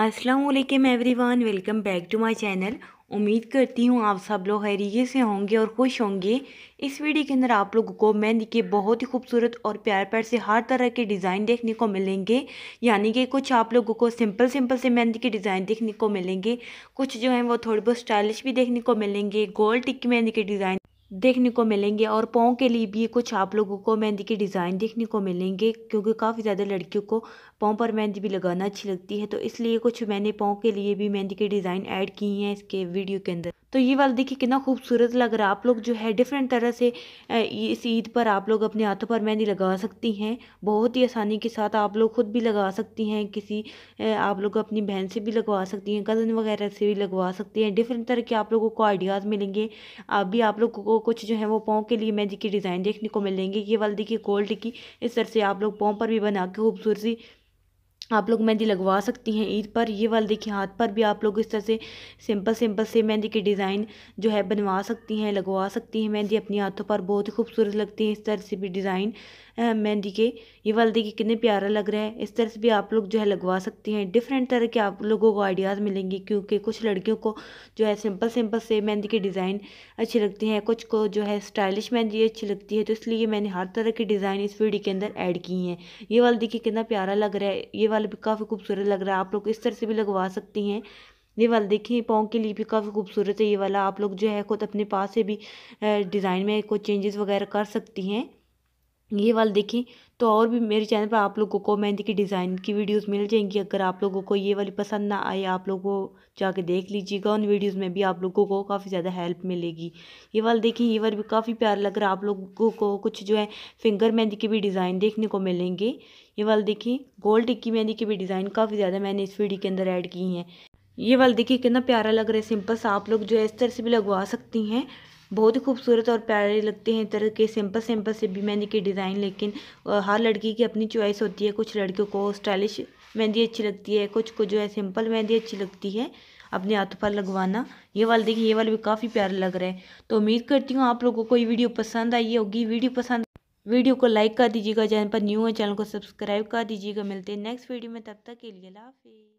Aslam everyone welcome back to my channel उम्मीद करती हूँ आप सब लोग हैरिए से होंगे और खुश होंगे इस वीडियो के अंदर आप लोगों को मेहंदी के बहुत ही खूबसूरत और प्यार प्यार से हर तरह के डिज़ाइन देखने को मिलेंगे यानी कि कुछ आप लोगों को सिंपल सिंपल से मेहंदी के डिज़ाइन देखने को मिलेंगे कुछ जो हैं वो थोड़े बहुत स्टाइलिश भी देखने को मिलेंगे गोल्ड टिक्की मेहंदी के डिज़ाइन देखने को मिलेंगे और पाँव के लिए भी कुछ आप लोगों को मेहंदी के डिज़ाइन देखने को मिलेंगे क्योंकि काफ़ी ज़्यादा लड़कियों को पाँव पर मेहंदी भी लगाना अच्छी लगती है तो इसलिए कुछ मैंने पाओ के लिए भी मेहंदी के डिज़ाइन ऐड किए हैं इसके वीडियो के अंदर तो ये वाला देखिए कितना खूबसूरत लग रहा है आप लोग जो है डिफरेंट तरह से इस ईद पर आप लोग अपने हाथों पर मेहंदी लगा सकती हैं बहुत ही आसानी के साथ आप लोग ख़ुद भी लगा सकती हैं किसी आप लोग अपनी बहन से भी लगवा सकती हैं कज़न वगैरह से भी लगवा सकती हैं डिफरेंट तरह के आप लोगों को आइडियाज़ मिलेंगे आप भी आप लोगों को कुछ जो है वो पाँव के लिए मेहंदी के डिज़ाइन देखने को मिलेंगे ये वाला देखिए गोल्ड की इस तरह से आप लोग पाँव पर भी बना के खूबसूरती आप लोग मेहंदी लगवा सकती हैं ईद पर ये वाले देखिए हाथ पर भी आप लोग इस तरह से सिंपल सिंपल से मेहंदी के डिज़ाइन जो है बनवा सकती हैं लगवा सकती हैं मेहंदी अपने हाथों पर बहुत ही खूबसूरत लगती है इस तरह से भी डिज़ाइन मेहंदी के ये वाले देखिए कितने प्यारा लग रहा है इस तरह से भी आप लोग जो है लगवा सकती हैं डिफरेंट तरह के आप लोगों को आइडियाज़ मिलेंगे क्योंकि कुछ लड़कियों को जो है सिंपल सिंपल से मेहंदी के डिज़ाइन अच्छी लगती हैं कुछ को जो है स्टाइलिश मेहंदी अच्छी लगती है तो इसलिए मैंने हर तरह के डिज़ाइन इस वीडियो के अंदर ऐड की हैं ये वाले देखिए कितना प्यारा लग रहा है ये वाला भी काफ़ी खूबसूरत लग रहा है आप लोग इस तरह से भी लगवा सकती हैं ये वाला देखिए पाँव के लिए भी काफ़ी खूबसूरत है ये वाला आप लोग जो है खुद अपने पास से भी डिज़ाइन में कुछ चेंजेस वगैरह कर सकती हैं ये वाला देखें तो और भी मेरे चैनल पर आप लोगों को मेहंदी की डिज़ाइन की वीडियोस मिल जाएंगी अगर आप लोगों को ये वाली पसंद ना आए आप लोगों जाके देख लीजिएगा उन वीडियोस में भी आप लोगों को काफ़ी ज़्यादा हेल्प मिलेगी ये वाला देखें ये वाला भी काफ़ी प्यारा लग रहा है आप लोगों को कुछ जो है फिंगर मेहंदी के भी डिज़ाइन देखने को मिलेंगे ये वाला देखें गोल्ड टिक्की मेहंदी के भी डिज़ाइन काफ़ी ज़्यादा मैंने इस वीडियो के अंदर ऐड की हैं ये वाला देखिए कितना प्यारा लग रहा है सिंपल सा आप लोग जो है इस तरह से भी लगवा सकती हैं बहुत ही खूबसूरत और प्यारे लगते हैं तरह के सिंपल सिंपल से भी मेहंदी के डिज़ाइन लेकिन हर लड़की की अपनी चॉइस होती है कुछ लड़कियों को स्टाइलिश मेहंदी अच्छी लगती है कुछ को जो है सिंपल मेहंदी अच्छी लगती है अपने हाथों पर लगवाना ये वाले देखिए ये वाले भी काफ़ी प्यारा लग रहा है तो उम्मीद करती हूँ आप लोगों को ये वीडियो पसंद आई होगी वीडियो पसंद वीडियो को लाइक कर दीजिएगा चैनल पर न्यू है चैनल को सब्सक्राइब कर दीजिएगा मिलते हैं नेक्स्ट वीडियो में तब तक के लिए लाफी